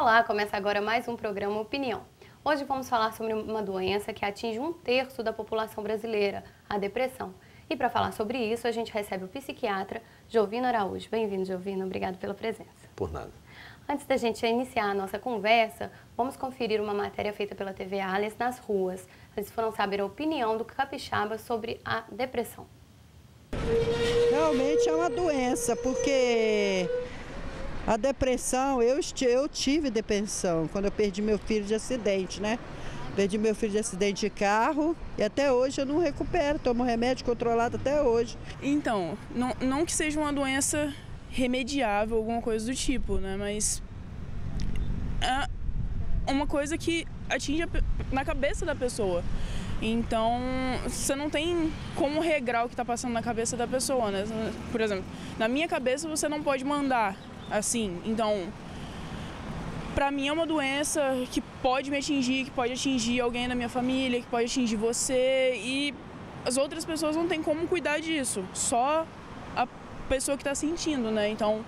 Olá, começa agora mais um programa Opinião. Hoje vamos falar sobre uma doença que atinge um terço da população brasileira, a depressão. E para falar sobre isso, a gente recebe o psiquiatra Jovino Araújo. Bem-vindo, Jovino. Obrigado pela presença. Por nada. Antes da gente iniciar a nossa conversa, vamos conferir uma matéria feita pela TV Alice nas ruas. Eles foram saber a opinião do capixaba sobre a depressão. Realmente é uma doença, porque a depressão, eu, eu tive depressão quando eu perdi meu filho de acidente, né? Perdi meu filho de acidente de carro e até hoje eu não recupero, tomo remédio controlado até hoje. Então, não, não que seja uma doença remediável, alguma coisa do tipo, né? Mas é uma coisa que atinge na cabeça da pessoa. Então, você não tem como regrar o que está passando na cabeça da pessoa, né? Por exemplo, na minha cabeça você não pode mandar assim. Então, para mim é uma doença que pode me atingir, que pode atingir alguém da minha família, que pode atingir você e as outras pessoas não têm como cuidar disso, só a pessoa que está sentindo, né? Então,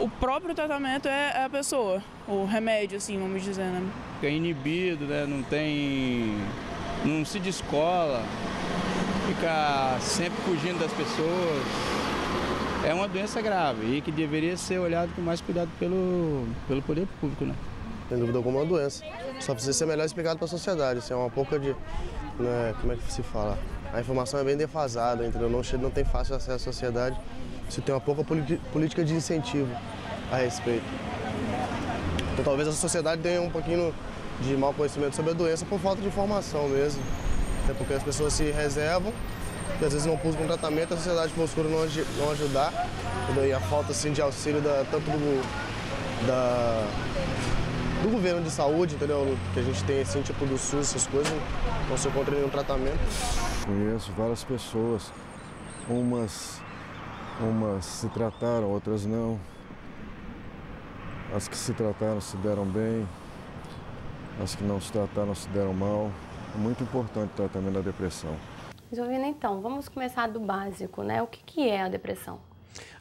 o próprio tratamento é, é a pessoa, o remédio, assim, vamos dizer, né? Fica é inibido, né? Não tem. não se descola, fica sempre fugindo das pessoas é uma doença grave e que deveria ser olhado com mais cuidado pelo, pelo poder público, né? Sem dúvida alguma, é uma doença. Só precisa ser melhor explicado para a sociedade. Isso assim, é uma pouca de. Né, como é que se fala? A informação é bem defasada, entendeu? Não, não tem fácil acesso à sociedade. Se tem uma pouca política de incentivo a respeito. Então talvez a sociedade tenha um pouquinho de mau conhecimento sobre a doença por falta de informação mesmo. Até porque as pessoas se reservam que às vezes não buscam tratamento, a sociedade procura não, não ajudar. E a falta assim, de auxílio da, tanto do, da, do governo de saúde, entendeu? Que a gente tem assim, tipo do SUS, essas coisas, não se encontra nenhum tratamento. Conheço várias pessoas, umas, umas se trataram, outras não. As que se trataram se deram bem, as que não se trataram se deram mal. É muito importante o tratamento da depressão. Jovina, então, vamos começar do básico, né? O que, que é a depressão?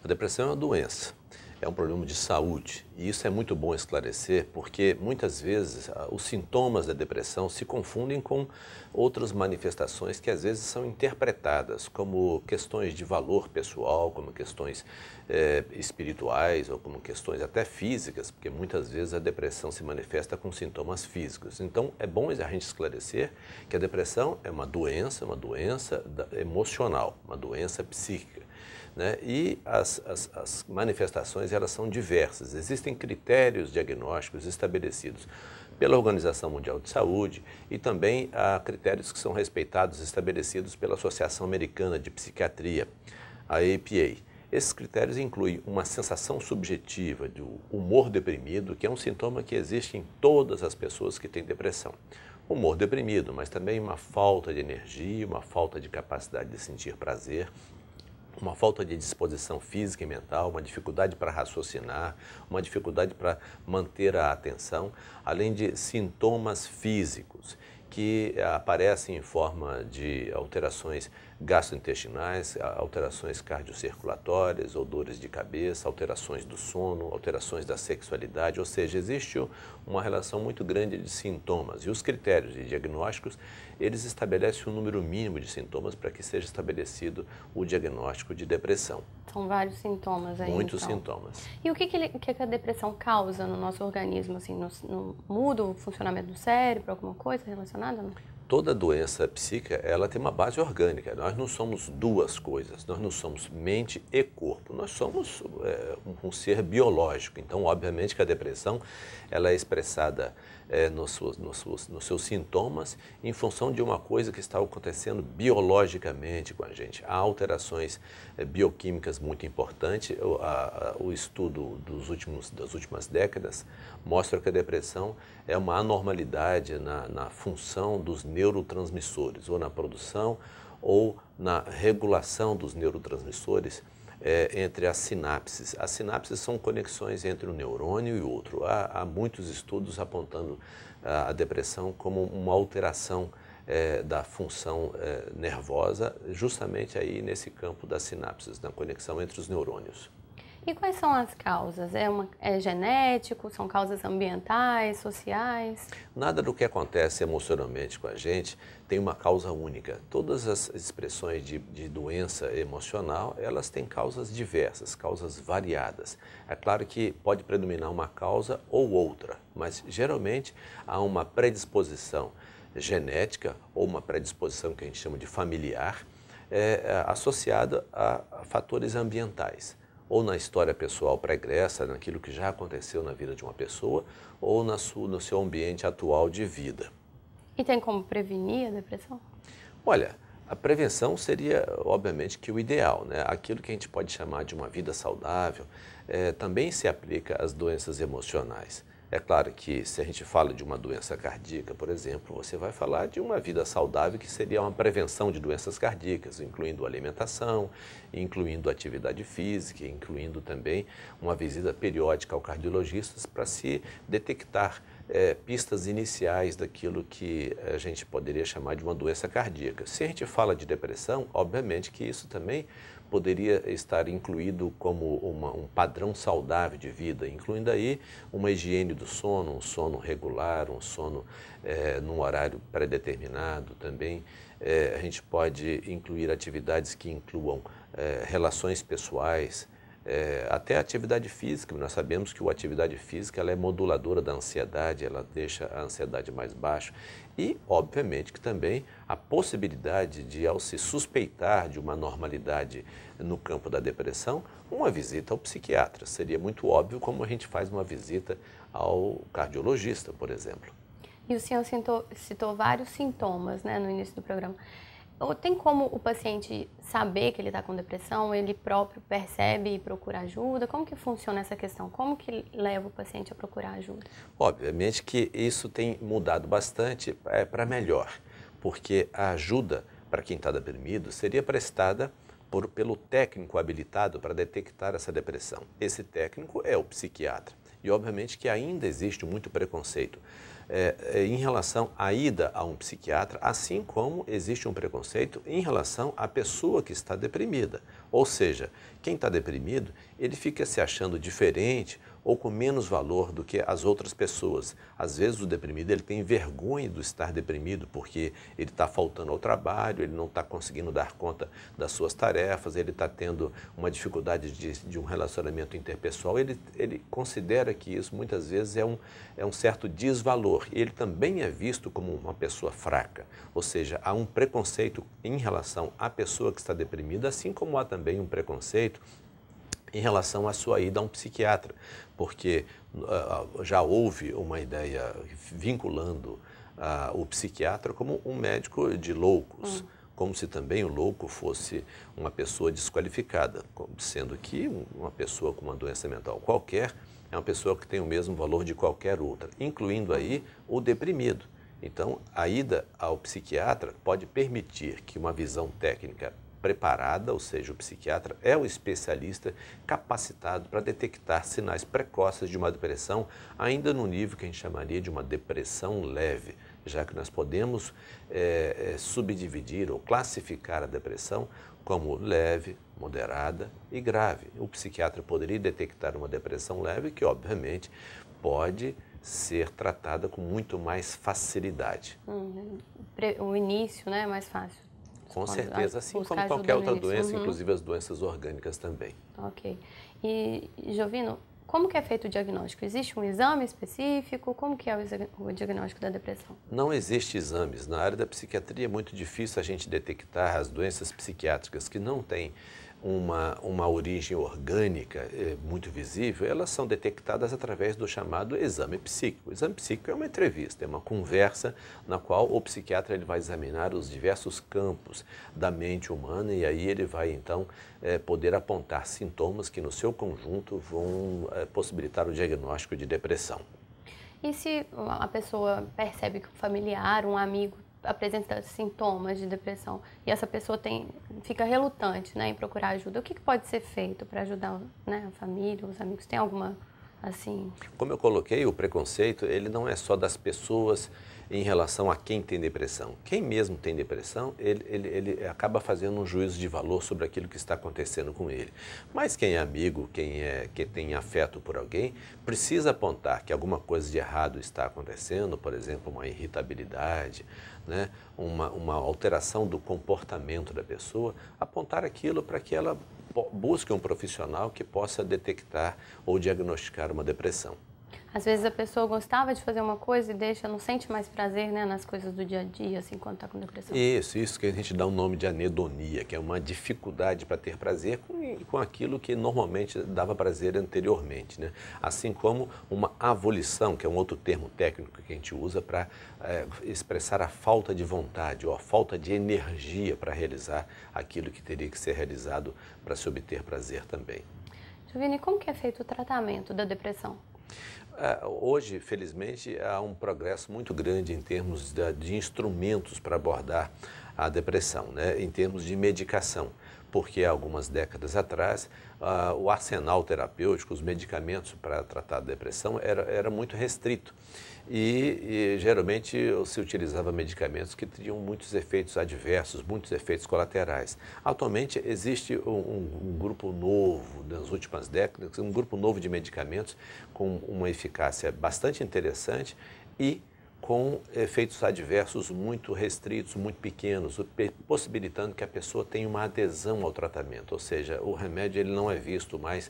A depressão é uma doença é um problema de saúde. E isso é muito bom esclarecer, porque muitas vezes ah, os sintomas da depressão se confundem com outras manifestações que às vezes são interpretadas como questões de valor pessoal, como questões é, espirituais ou como questões até físicas, porque muitas vezes a depressão se manifesta com sintomas físicos. Então é bom a gente esclarecer que a depressão é uma doença, uma doença emocional, uma doença psíquica né? E as, as, as, manifestações elas são diversas. Existem critérios diagnósticos estabelecidos pela Organização Mundial de Saúde e também há critérios que são respeitados estabelecidos pela Associação Americana de Psiquiatria, a APA. Esses critérios incluem uma sensação subjetiva de humor deprimido, que é um sintoma que existe em todas as pessoas que têm depressão humor deprimido, mas também uma falta de energia, uma falta de capacidade de sentir prazer, uma falta de disposição física e mental, uma dificuldade para raciocinar, uma dificuldade para manter a atenção, além de sintomas físicos que aparecem em forma de alterações gastrointestinais, alterações cardiocirculatórias ou dores de cabeça, alterações do sono, alterações da sexualidade, ou seja, existe uma relação muito grande de sintomas. E os critérios de diagnósticos, eles estabelecem um número mínimo de sintomas para que seja estabelecido o diagnóstico de depressão. São vários sintomas aí, Muitos então. sintomas. E o que, que, ele, que, a depressão causa no nosso organismo? Assim, no, no, muda o funcionamento do cérebro, alguma coisa relacionada? Não? toda doença psíquica ela tem uma base orgânica. Nós não somos duas coisas, nós não somos mente e corpo, nós somos é, um ser biológico. Então, obviamente que a depressão ela é expressada é, nos, nos, nos seus sintomas em função de uma coisa que está acontecendo biologicamente com a gente. Há alterações é, bioquímicas muito importantes. O, a, o estudo dos últimos, das últimas décadas mostra que a depressão é uma anormalidade na, na função dos neurotransmissores, ou na produção ou na regulação dos neurotransmissores é, entre as sinapses. As sinapses são conexões entre um neurônio e outro. Há, há muitos estudos apontando a, ah, a, depressão como uma alteração é, da função é, nervosa, justamente aí nesse campo das sinapses, na conexão entre os neurônios. E quais são as causas? É, uma, é genético? São causas ambientais, sociais? Nada do que acontece emocionalmente com a gente tem uma causa única. Todas as expressões de, de doença emocional, elas têm causas diversas, causas variadas. É claro que pode predominar uma causa ou outra, mas geralmente há uma predisposição genética ou uma predisposição que a gente chama de familiar, é, associada a fatores ambientais ou na história pessoal pregressa, naquilo que já aconteceu na vida de uma pessoa, ou na sua, no seu ambiente atual de vida. E tem como prevenir a depressão? Olha, a prevenção seria, obviamente, que o ideal, né? Aquilo que a gente pode chamar de uma vida saudável é, também se aplica às doenças emocionais. É claro que se a gente fala de uma doença cardíaca, por exemplo, você vai falar de uma vida saudável que seria uma prevenção de doenças cardíacas, incluindo alimentação, incluindo atividade física, incluindo também uma visita periódica ao cardiologista para se detectar é, pistas iniciais daquilo que a gente poderia chamar de uma doença cardíaca. Se a gente fala de depressão, obviamente que isso também poderia estar incluído como uma, um padrão saudável de vida, incluindo aí uma higiene do sono, um sono regular, um sono é, num horário pré-determinado também. É, a gente pode incluir atividades que incluam é, relações pessoais, é, até a atividade física, nós sabemos que a atividade física ela é moduladora da ansiedade, ela deixa a ansiedade mais baixa. E, obviamente, que também a possibilidade de, ao se suspeitar de uma normalidade no campo da depressão, uma visita ao psiquiatra. Seria muito óbvio como a gente faz uma visita ao cardiologista, por exemplo. E o senhor citou, citou vários sintomas né, no início do programa. Ou tem como o paciente saber que ele está com depressão? Ele próprio percebe e procura ajuda? Como que funciona essa questão? Como que leva o paciente a procurar ajuda? Obviamente que isso tem mudado bastante é, para melhor, porque a ajuda para quem está deprimido seria prestada por, pelo técnico habilitado para detectar essa depressão. Esse técnico é o psiquiatra. E obviamente que ainda existe muito preconceito. É, é, em relação à ida a um psiquiatra, assim como existe um preconceito em relação à pessoa que está deprimida. Ou seja, quem está deprimido, ele fica se achando diferente ou com menos valor do que as outras pessoas. Às vezes o deprimido ele tem vergonha do estar deprimido porque ele está faltando ao trabalho, ele não está conseguindo dar conta das suas tarefas, ele está tendo uma dificuldade de, de um relacionamento interpessoal. Ele, ele considera que isso muitas vezes é um, é um certo desvalor. Ele também é visto como uma pessoa fraca, ou seja, há um preconceito em relação à pessoa que está deprimida, assim como há também um preconceito em relação à sua ida a um psiquiatra porque uh, já houve uma ideia vinculando uh, o psiquiatra como um médico de loucos. Hum. Como se também o louco fosse uma pessoa desqualificada, sendo que uma pessoa com uma doença mental qualquer é uma pessoa que tem o mesmo valor de qualquer outra, incluindo aí o deprimido. Então, a ida ao psiquiatra pode permitir que uma visão técnica preparada, ou seja, o psiquiatra é o especialista capacitado para detectar sinais precoces de uma depressão, ainda no nível que a gente chamaria de uma depressão leve, já que nós podemos é, subdividir ou classificar a depressão como leve, moderada e grave. O psiquiatra poderia detectar uma depressão leve que, obviamente, pode ser tratada com muito mais facilidade. Uhum. o início, né, é mais fácil. Com certeza, assim como qualquer outra uhum. doença, uhum. inclusive as doenças orgânicas também. Ok. E, Jovino, como que é feito o diagnóstico? Existe um exame específico? Como que é o diagnóstico da depressão? Não existe exames. Na área da psiquiatria é muito difícil a gente detectar as doenças psiquiátricas que não têm uma, uma origem orgânica é, muito visível, elas são detectadas através do chamado exame psíquico. O exame psíquico é uma entrevista, é uma conversa na qual o psiquiatra ele vai examinar os diversos campos da mente humana e aí ele vai então é, poder apontar sintomas que no seu conjunto vão é, possibilitar o diagnóstico de depressão. E se a pessoa percebe que um familiar, um amigo apresenta sintomas de depressão e essa pessoa tem, fica relutante né, em procurar ajuda, o que, que pode ser feito para ajudar né, a família, os amigos? Tem alguma assim? Como eu coloquei, o preconceito ele não é só das pessoas em relação a quem tem depressão. Quem mesmo tem depressão, ele, ele, ele acaba fazendo um juízo de valor sobre aquilo que está acontecendo com ele. Mas quem é amigo, quem, é, que tem afeto por alguém, precisa apontar que alguma coisa de errado está acontecendo, por exemplo, uma irritabilidade, né? uma, uma alteração do comportamento da pessoa, apontar aquilo para que ela busque um profissional que possa detectar ou diagnosticar uma depressão. Às vezes a pessoa gostava de fazer uma coisa e deixa, não sente mais prazer né, nas coisas do dia a dia, assim, quando está com depressão. Isso, isso que a gente dá o um nome de anedonia, que é uma dificuldade para ter prazer com, com aquilo que normalmente dava prazer anteriormente. Né? Assim como uma abolição, que é um outro termo técnico que a gente usa para é, eh, expressar a falta de vontade ou a falta de energia para realizar aquilo que teria que ser realizado para se obter prazer também. Giovanni, como que é feito o tratamento da depressão? É, hoje, felizmente, há um progresso muito grande em termos de instrumentos para abordar a depressão, né? em termos de medicação, porque algumas décadas atrás ah, o arsenal terapêutico, os medicamentos para tratar a depressão era, era muito restrito. E, e, geralmente se utilizava medicamentos que tinham muitos efeitos adversos, muitos efeitos colaterais. Atualmente existe um, um, grupo novo, nas últimas décadas, um grupo novo de medicamentos com uma eficácia bastante interessante e com efeitos adversos muito restritos, muito pequenos, possibilitando que a pessoa tenha uma adesão ao tratamento, ou seja, o remédio ele não é visto mais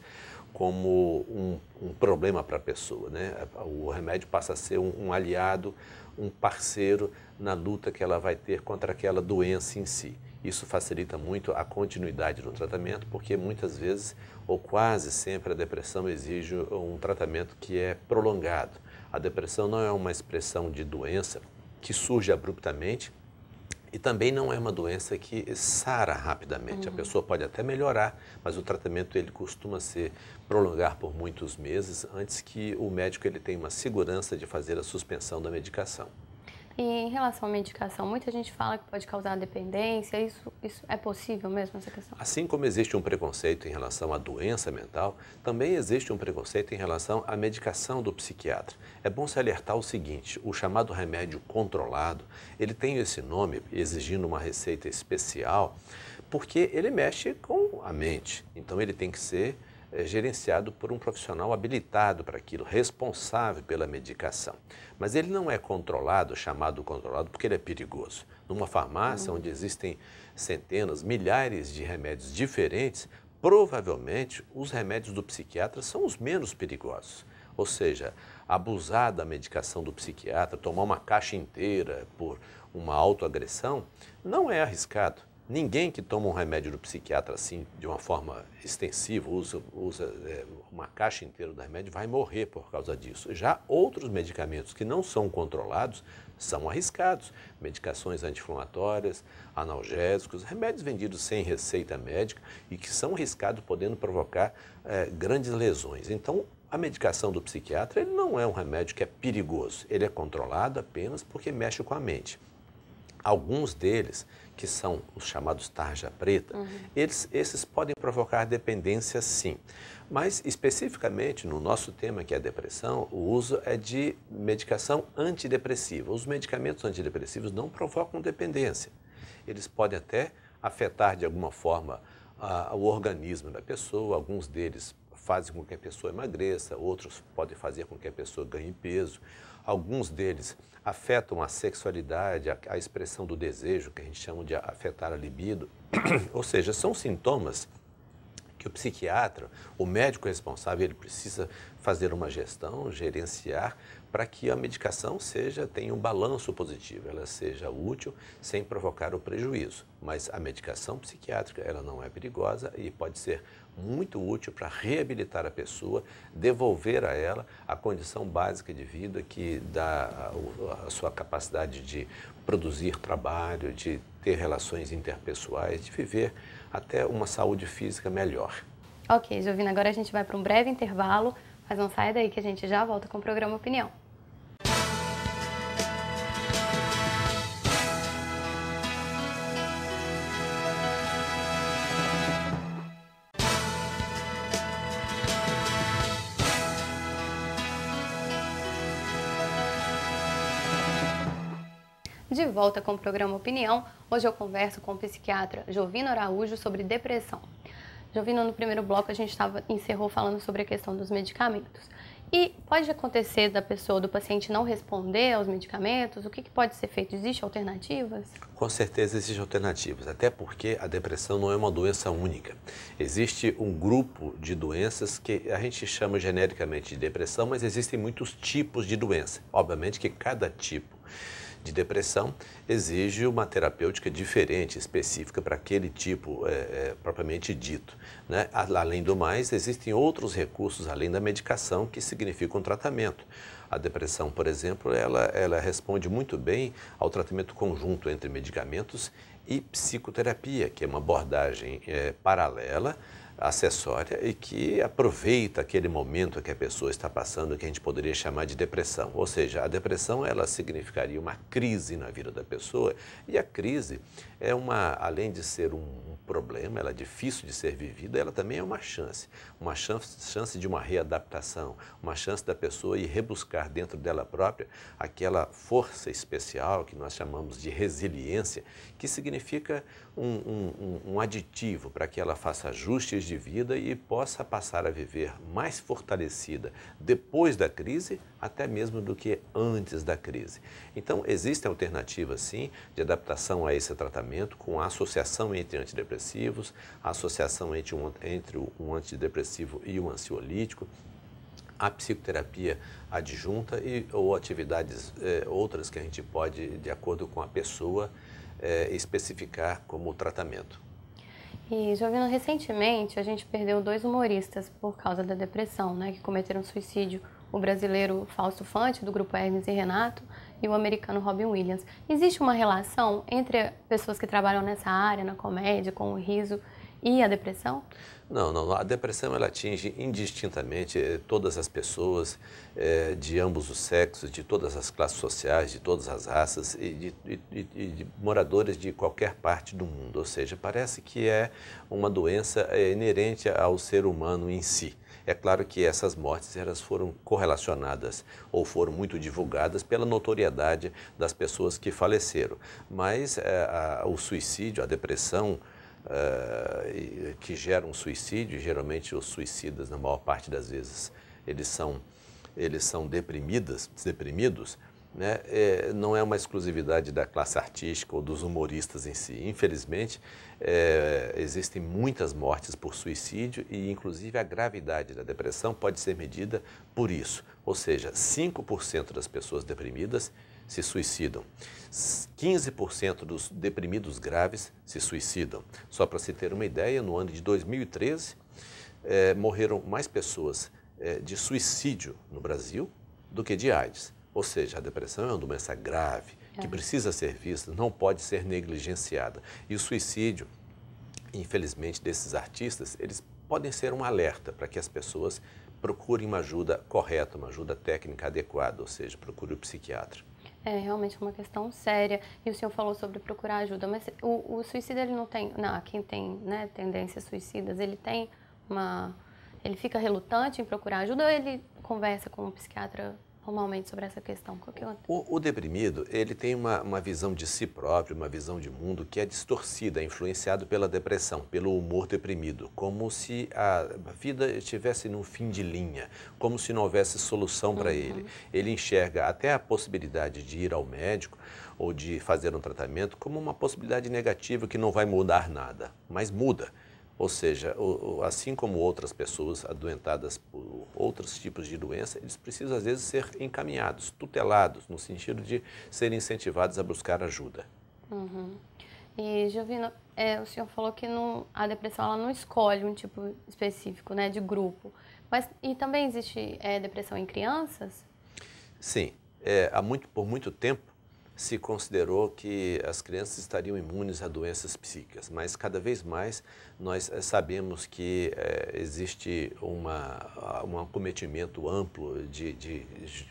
como um, um problema para a pessoa, né? O remédio passa a ser um, um aliado, um parceiro na luta que ela vai ter contra aquela doença em si. Isso facilita muito a continuidade do tratamento, porque muitas vezes ou quase sempre a depressão exige um tratamento que é prolongado a depressão não é uma expressão de doença que surge abruptamente e também não é uma doença que sara rapidamente. Uhum. A pessoa pode até melhorar, mas o tratamento ele costuma se prolongar por muitos meses antes que o médico ele tenha uma segurança de fazer a suspensão da medicação. E em relação à medicação, muita gente fala que pode causar dependência. Isso, isso é possível mesmo, essa questão? Assim como existe um preconceito em relação à doença mental, também existe um preconceito em relação à medicação do psiquiatra. É bom se alertar o seguinte, o chamado remédio controlado, ele tem esse nome, exigindo uma receita especial, porque ele mexe com a mente. Então, ele tem que ser é, gerenciado por um profissional habilitado para aquilo, responsável pela medicação. Mas ele não é controlado, chamado controlado, porque ele é perigoso. Numa farmácia uhum. onde existem centenas, milhares de remédios diferentes, provavelmente os remédios do psiquiatra são os menos perigosos. Ou seja, abusar da medicação do psiquiatra, tomar uma caixa inteira por uma autoagressão, não é arriscado Ninguém que toma um remédio do psiquiatra assim, de uma forma extensiva, usa, usa é, uma caixa inteira do remédio, vai morrer por causa disso. Já outros medicamentos que não são controlados são arriscados. Medicações anti-inflamatórias, analgésicos, remédios vendidos sem receita médica e que são arriscados, podendo provocar é, grandes lesões. Então, a medicação do psiquiatra ele não é um remédio que é perigoso, ele é controlado apenas porque mexe com a mente. Alguns deles que são os chamados tarja preta, uhum. eles, esses podem provocar dependência sim. Mas especificamente no nosso tema que é a depressão, o uso é de medicação antidepressiva. Os medicamentos antidepressivos não provocam dependência. Eles podem até afetar de alguma forma a, o organismo da pessoa, alguns deles fazem com que a pessoa emagreça, outros podem fazer com que a pessoa ganhe peso. Alguns deles afetam a sexualidade, a, a expressão do desejo, que a gente chama de afetar a libido. Ou seja, são sintomas que o psiquiatra, o médico responsável, ele precisa fazer uma gestão, gerenciar para que a medicação seja tenha um balanço positivo, ela seja útil sem provocar o prejuízo. Mas a medicação psiquiátrica ela não é perigosa e pode ser muito útil para reabilitar a pessoa, devolver a ela a condição básica de vida que dá a, sua capacidade de produzir trabalho, de ter relações interpessoais, de viver até uma saúde física melhor. Ok, Jovina, agora a gente vai para um breve intervalo, mas não saia daí que a gente já volta com o programa Opinião. De volta com o programa Opinião, hoje eu converso com o psiquiatra Jovino Araújo sobre depressão. Jovino, no primeiro bloco a gente tava, encerrou falando sobre a questão dos medicamentos. E pode acontecer da pessoa, do paciente não responder aos medicamentos? O que, que pode ser feito? Existem alternativas? Com certeza existem alternativas, até porque a depressão não é uma doença única. Existe um grupo de doenças que a gente chama genericamente de depressão, mas existem muitos tipos de doença. Obviamente que cada tipo de depressão exige uma terapêutica diferente, específica para aquele tipo é, é propriamente dito. Né? Além do mais, existem outros recursos além da medicação que significam tratamento. A depressão, por exemplo, ela, ela responde muito bem ao tratamento conjunto entre medicamentos e psicoterapia, que é uma abordagem é, paralela acessória e que aproveita aquele momento que a pessoa está passando que a gente poderia chamar de depressão. Ou seja, a depressão ela significaria uma crise na vida da pessoa e a crise é uma, além de ser um problema, ela é difícil de ser vivida, ela também é uma chance. Uma chance, chance de uma readaptação, uma chance da pessoa ir rebuscar dentro dela própria aquela força especial que nós chamamos de resiliência, que significa um, um, um aditivo para que ela faça ajustes de vida e possa passar a viver mais fortalecida depois da crise, até mesmo do que antes da crise. Então, existem alternativas, sim, de adaptação a esse tratamento tratamento com a associação entre antidepressivos, a associação entre um, entre um antidepressivo e um ansiolítico, a psicoterapia adjunta e, ou atividades é, outras que a gente pode, de acordo com a pessoa, é, especificar como tratamento. E, Jovino, recentemente a gente perdeu dois humoristas por causa da depressão, né, que cometeram suicídio. O brasileiro Fausto Fante, do grupo Hermes e Renato, e o americano Robin Williams. Existe uma relação entre pessoas que trabalham nessa área, na comédia, com o riso e a depressão? Não, não. A depressão ela atinge indistintamente eh, todas as pessoas é, de ambos os sexos, de todas as classes sociais, de todas as raças e de, e de moradores de qualquer parte do mundo. Ou seja, parece que é uma doença eh, inerente ao ser humano em si. É claro que essas mortes elas foram correlacionadas ou foram muito divulgadas pela notoriedade das pessoas que faleceram. Mas é, a, o suicídio, a depressão, é, que gera um suicídio, geralmente os suicidas, na maior parte das vezes, eles são, eles são deprimidas, deprimidos né, é, não é uma exclusividade da classe artística ou dos humoristas em si. Infelizmente, é, existem muitas mortes por suicídio e, inclusive, a gravidade da depressão pode ser medida por isso. Ou seja, 5% das pessoas deprimidas se suicidam. 15% dos deprimidos graves se suicidam. Só para se ter uma ideia, no ano de 2013, é, morreram mais pessoas é, de suicídio no Brasil do que de AIDS. Ou seja, a depressão é uma doença grave é. que precisa ser vista, não pode ser negligenciada. E o suicídio, infelizmente, desses artistas, eles podem ser um alerta para que as pessoas procurem uma ajuda correta, uma ajuda técnica adequada, ou seja, procure o psiquiatra. É realmente é uma questão séria. E o senhor falou sobre procurar ajuda, mas o, o ele não tem, não, quem tem né, tendências suicidas, ele tem uma, ele fica relutante em procurar ajuda ou ele conversa com um psiquiatra normalmente sobre essa questão? Qual que é o, o deprimido, ele tem uma, uma visão de si próprio, uma visão de mundo que é distorcida, é influenciado pela depressão, pelo humor deprimido, como se a vida estivesse num fim de linha, como se não houvesse solução para uhum. ele. Ele enxerga até a possibilidade de ir ao médico ou de fazer um tratamento como uma possibilidade negativa que não vai mudar nada, mas muda ou seja, assim como outras pessoas adoentadas por outros tipos de doença, eles precisam às vezes ser encaminhados, tutelados, no sentido de serem incentivados a buscar ajuda. Uhum. E, Giovino, é, o senhor falou que não, a depressão ela não escolhe um tipo específico né, de grupo. Mas, e também existe é, depressão em crianças? Sim. É, há muito, por muito tempo, se considerou que as crianças estariam imunes a doenças psíquicas, mas cada vez mais nós eh, sabemos que é, existe uma, um acometimento amplo de, de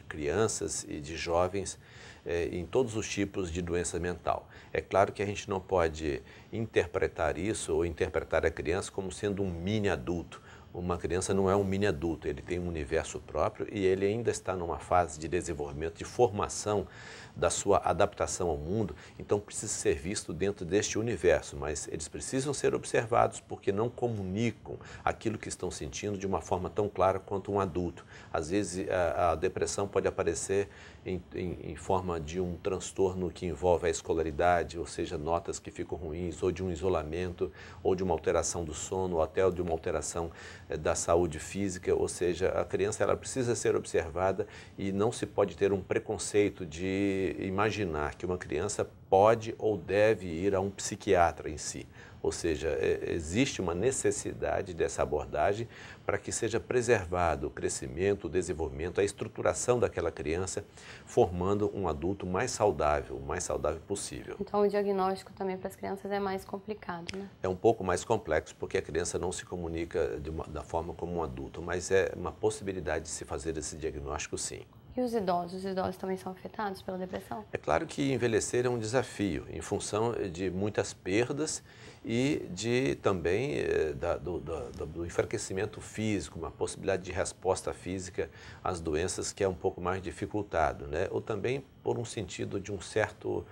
crianças e de jovens é, em todos os tipos de doença mental. É claro que a gente não pode interpretar isso ou interpretar a criança como sendo um mini adulto uma criança não é um mini adulto, ele tem um universo próprio e ele ainda está numa fase de desenvolvimento, de formação da sua adaptação ao mundo, então precisa ser visto dentro deste universo, mas eles precisam ser observados porque não comunicam aquilo que estão sentindo de uma forma tão clara quanto um adulto. Às vezes a, a depressão pode aparecer em, em, em forma de um transtorno que envolve a escolaridade, ou seja, notas que ficam ruins, ou de um isolamento, ou de uma alteração do sono, ou até de uma alteração eh, da saúde física, ou seja, a criança ela precisa ser observada e não se pode ter um preconceito de imaginar que uma criança pode ou deve ir a um psiquiatra em si. Ou seja, é, existe uma necessidade dessa abordagem para que seja preservado o crescimento, o desenvolvimento, a estruturação daquela criança, formando um adulto mais saudável, o mais saudável possível. Então, o diagnóstico também para as crianças é mais complicado, né? É um pouco mais complexo, porque a criança não se comunica uma, da forma como um adulto, mas é uma possibilidade de se fazer esse diagnóstico, sim. E os idosos? Os idosos também são afetados pela depressão? É claro que envelhecer é um desafio, em função de muitas perdas e de também eh, da, do, do, do, enfraquecimento físico, uma possibilidade de resposta física às doenças que é um pouco mais dificultado, né? Ou também por um sentido de um certo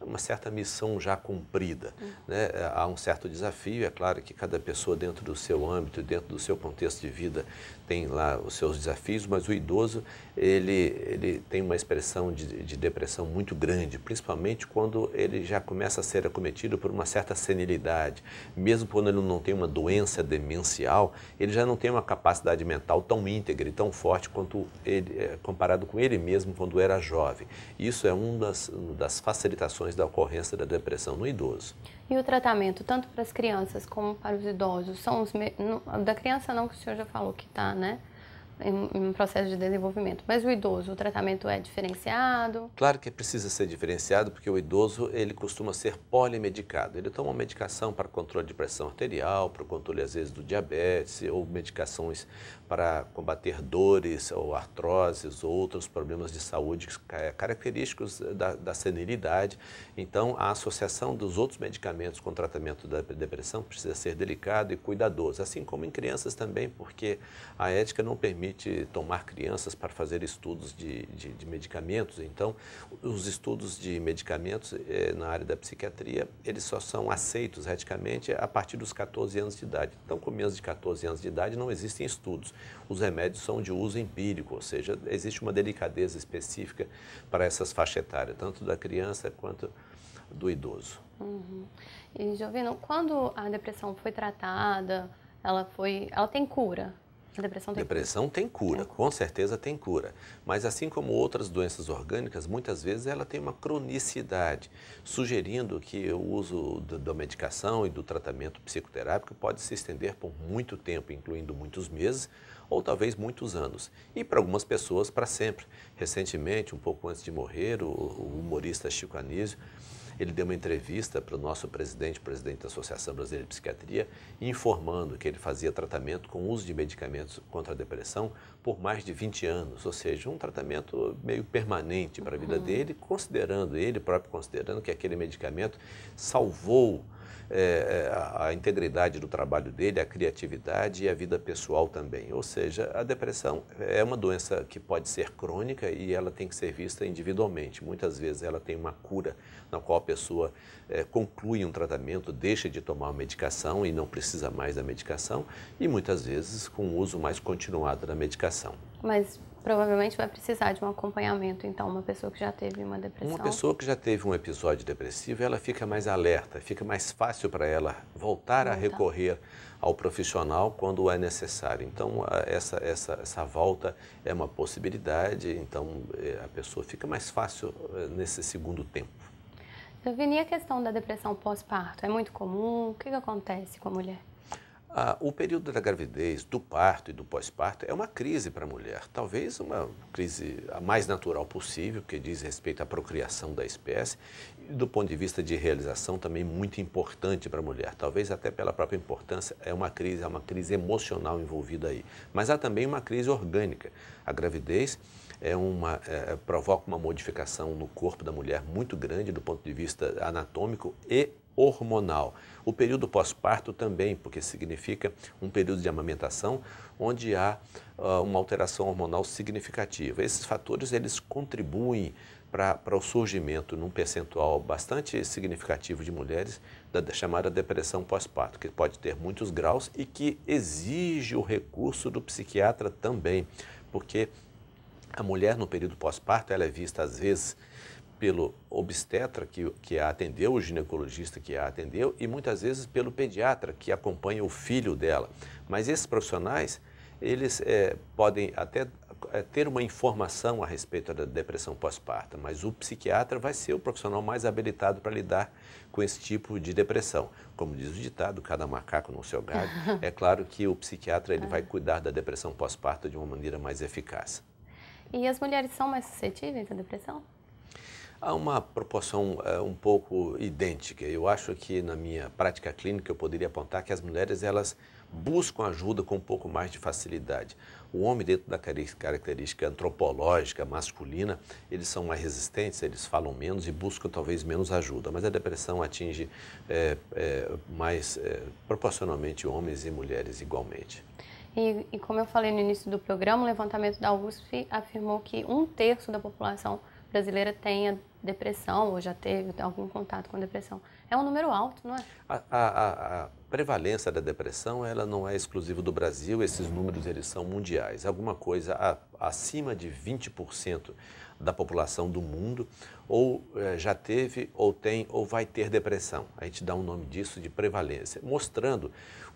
uma certa missão já cumprida, uhum. né? Há um certo desafio, é claro que cada pessoa dentro do seu âmbito, dentro do seu contexto de vida, tem lá os seus desafios, mas o idoso ele, ele tem uma expressão de, de depressão muito grande, principalmente quando ele já começa a ser acometido por uma certa senilidade. Mesmo quando ele não tem uma doença demencial, ele já não tem uma capacidade mental tão íntegra e tão forte quanto ele, é, comparado com ele mesmo quando era jovem. Isso é uma das, das facilitações da ocorrência da depressão no idoso. E o tratamento, tanto para as crianças como para os idosos, são os me... da criança não que o senhor já falou que está, né? em, em um processo de desenvolvimento. Mas o idoso, o tratamento é diferenciado? Claro que precisa ser diferenciado porque o idoso ele costuma ser polimedicado. Ele toma medicação para controle de pressão arterial, para o controle às vezes do diabetes ou medicações para combater dores ou artroses ou outros problemas de saúde é, característicos da, da senilidade. Então a associação dos outros medicamentos com o tratamento da depressão precisa ser delicada e cuidadosa. assim como em crianças também, porque a ética não permite permite tomar crianças para fazer estudos de, de, de medicamentos. Então, os estudos de medicamentos eh, na área da psiquiatria, eles só são aceitos eticamente a partir dos 14 anos de idade. Então, com menos de 14 anos de idade, não existem estudos. Os remédios são de uso empírico, ou seja, existe uma delicadeza específica para essas faixas etárias, tanto da criança quanto do idoso. Uhum. E, Jovino, quando a depressão foi tratada, ela foi, ela tem cura? Depressão tem Depressão cura. tem cura, com certeza tem cura. Mas assim como outras doenças orgânicas, muitas vezes ela tem uma cronicidade, sugerindo que o uso da medicação e do tratamento psicoterápico pode se estender por muito tempo, incluindo muitos meses ou talvez muitos anos. E para algumas pessoas, para sempre. Recentemente, um pouco antes de morrer, o humorista Chico Anísio ele deu uma entrevista para o nosso presidente, presidente da Associação Brasileira de Psiquiatria, informando que ele fazia tratamento com uso de medicamentos contra a depressão por mais de 20 anos, ou seja, um tratamento meio permanente para a vida uhum. dele, considerando ele próprio considerando que aquele medicamento salvou é, é a, integridade do trabalho dele, a criatividade e a vida pessoal também. Ou seja, a depressão é uma doença que pode ser crônica e ela tem que ser vista individualmente. Muitas vezes ela tem uma cura na qual a pessoa é, conclui um tratamento, deixa de tomar uma medicação e não precisa mais da medicação e muitas vezes com o uso mais continuado da medicação. Mas provavelmente vai precisar de um acompanhamento, então, uma pessoa que já teve uma depressão. Uma pessoa que já teve um episódio depressivo, ela fica mais alerta, fica mais fácil para ela voltar Volta. a recorrer ao profissional quando é necessário. Então, essa, essa, essa volta é uma possibilidade, então é, a pessoa fica mais fácil é, nesse segundo tempo. e a questão da depressão pós-parto é muito comum? O que, que acontece com a mulher? Ah, o período da gravidez, do parto e do pós-parto é uma crise para a mulher. Talvez uma crise a mais natural possível, que diz respeito à procriação da espécie, e do ponto de vista de realização também muito importante para a mulher. Talvez até pela própria importância, é uma crise, há uma crise emocional envolvida aí. Mas há também uma crise orgânica. A gravidez é uma, é, é provoca uma modificação no corpo da mulher muito grande do ponto de vista anatômico e hormonal. O período pós-parto também, porque significa um período de amamentação onde há uh, uma alteração hormonal significativa. Esses fatores eles contribuem para o surgimento, num percentual bastante significativo de mulheres, da, da chamada depressão pós-parto, que pode ter muitos graus e que exige o recurso do psiquiatra também, porque a mulher no período pós-parto ela é vista às vezes pelo obstetra que, que a atendeu, o ginecologista que a atendeu e muitas vezes pelo pediatra que acompanha o filho dela. Mas esses profissionais, eles é, podem até é, ter uma informação a respeito da depressão pós-parto, mas o psiquiatra vai ser o profissional mais habilitado para lidar com esse tipo de depressão. Como diz o ditado, cada macaco no seu galho, é claro que o psiquiatra ele é. vai cuidar da depressão pós-parto de uma maneira mais eficaz. E as mulheres são mais suscetíveis à depressão? há uma proporção é, um pouco idêntica. Eu acho que na minha prática clínica eu poderia apontar que as mulheres elas buscam ajuda com um pouco mais de facilidade. O homem, dentro da característica antropológica masculina, eles são mais resistentes, eles falam menos e buscam talvez menos ajuda. Mas a depressão atinge é, é, mais é, proporcionalmente homens e mulheres igualmente. E, e, como eu falei no início do programa, o levantamento da USP afirmou que um terço da população brasileira tem depressão ou já teve algum contato com depressão. É um número alto, não é? A, a, a prevalência da depressão ela não é exclusiva do Brasil, esses números eles são mundiais. É alguma coisa acima de 20% da população do mundo ou eh, já teve, ou tem, ou vai ter depressão. A gente dá um nome disso de prevalência, mostrando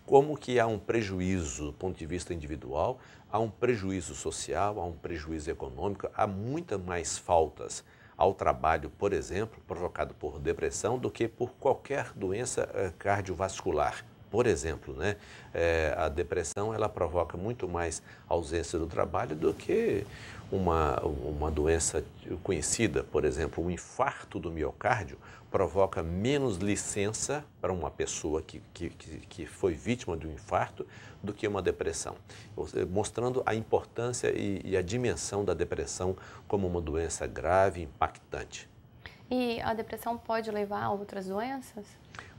como que há um prejuízo do ponto de vista individual, há um prejuízo social, há um prejuízo econômico, há muitas mais faltas ao trabalho, por exemplo, provocado por depressão, do que por qualquer doença eh, cardiovascular. Por exemplo, né, é, a depressão ela provoca muito mais ausência do trabalho do que uma, uma doença conhecida, por exemplo, um infarto do miocárdio, provoca menos licença para uma pessoa que, que, que foi vítima de um infarto do que uma depressão, mostrando a importância e, e a dimensão da depressão como uma doença grave, impactante. E a depressão pode levar a outras doenças?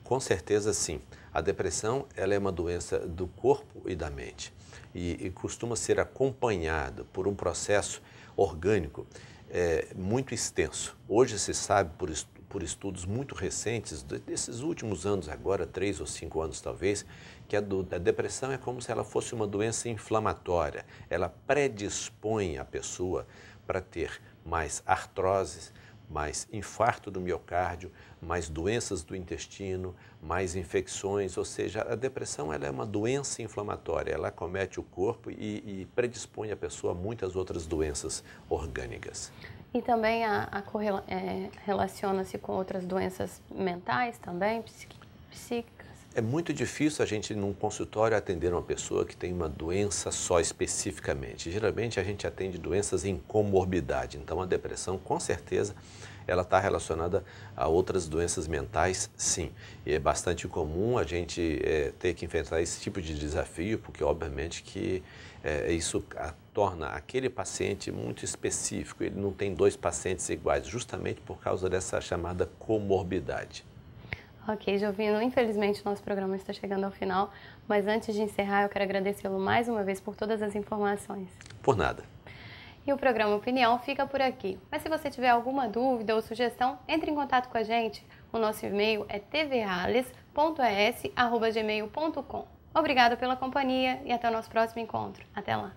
Com certeza sim. A depressão ela é uma doença do corpo e da mente e, e costuma ser acompanhado por um processo orgânico é, muito extenso. Hoje se sabe por, por estudos muito recentes, desses últimos anos agora, três ou cinco anos talvez, que a, a, depressão é como se ela fosse uma doença inflamatória. Ela predispõe a pessoa para ter mais artroses, mais infarto do miocárdio, mais doenças do intestino, mais infecções, ou seja, a depressão ela é uma doença inflamatória, ela comete o corpo e, e predispõe a pessoa a muitas outras doenças orgânicas. E também a, a correla, é, relaciona-se com outras doenças mentais também, psíquicas? Psiqui é muito difícil a gente, num consultório, atender uma pessoa que tem uma doença só especificamente. Geralmente a gente atende doenças em comorbidade. Então a depressão, com certeza, ela está relacionada a outras doenças mentais, sim. E é bastante comum a gente é, ter que enfrentar esse tipo de desafio, porque obviamente que é, isso a, torna aquele paciente muito específico. Ele não tem dois pacientes iguais, justamente por causa dessa chamada comorbidade. Ok, Jovino, infelizmente nosso programa está chegando ao final, mas antes de encerrar, eu quero agradecê-lo mais uma vez por todas as informações. Por nada. E o programa Opinião fica por aqui. Mas se você tiver alguma dúvida ou sugestão, entre em contato com a gente. O nosso e-mail é tvrales.es.gmail.com. Obrigado pela companhia e até o nosso próximo encontro. Até lá!